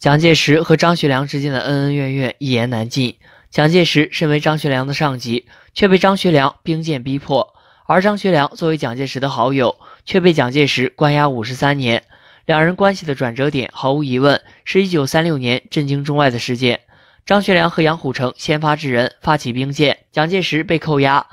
蒋介石和张学良之间的恩恩怨怨一言难尽。蒋介石身为张学良的上级，却被张学良兵谏逼迫；而张学良作为蒋介石的好友，却被蒋介石关押五十三年。两人关系的转折点，毫无疑问是一九三六年震惊中外的事件：张学良和杨虎城先发制人，发起兵谏，蒋介石被扣押。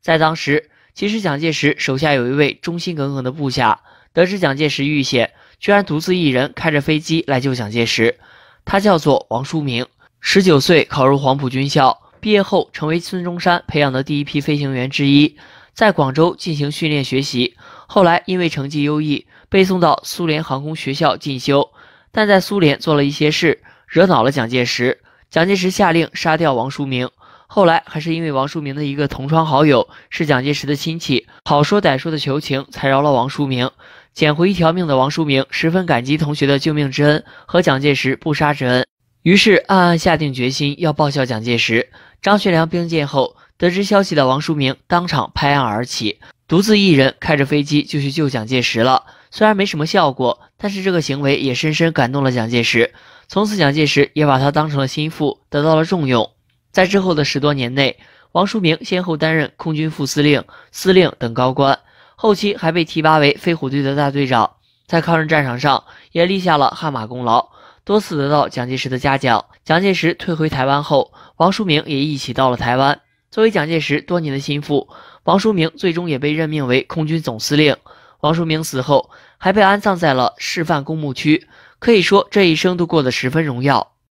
在当时，其实蒋介石手下有一位忠心耿耿的部下，得知蒋介石遇险。居然独自一人开着飞机来救蒋介石，他叫做王书明，十九岁考入黄埔军校，毕业后成为孙中山培养的第一批飞行员之一，在广州进行训练学习，后来因为成绩优异被送到苏联航空学校进修，但在苏联做了一些事，惹恼了蒋介石，蒋介石下令杀掉王书明，后来还是因为王书明的一个同窗好友是蒋介石的亲戚，好说歹说的求情才饶了王书明。捡回一条命的王书明十分感激同学的救命之恩和蒋介石不杀之恩，于是暗暗下定决心要报效蒋介石。张学良兵谏后，得知消息的王书明当场拍案而起，独自一人开着飞机就去救蒋介石了。虽然没什么效果，但是这个行为也深深感动了蒋介石。从此，蒋介石也把他当成了心腹，得到了重用。在之后的十多年内，王书明先后担任空军副司令、司令等高官。后期还被提拔为飞虎队的大队长，在抗日战场上也立下了汗马功劳，多次得到蒋介石的嘉奖。蒋介石退回台湾后，王书明也一起到了台湾。作为蒋介石多年的心腹，王书明最终也被任命为空军总司令。王书明死后还被安葬在了示范公墓区，可以说这一生都过得十分荣耀。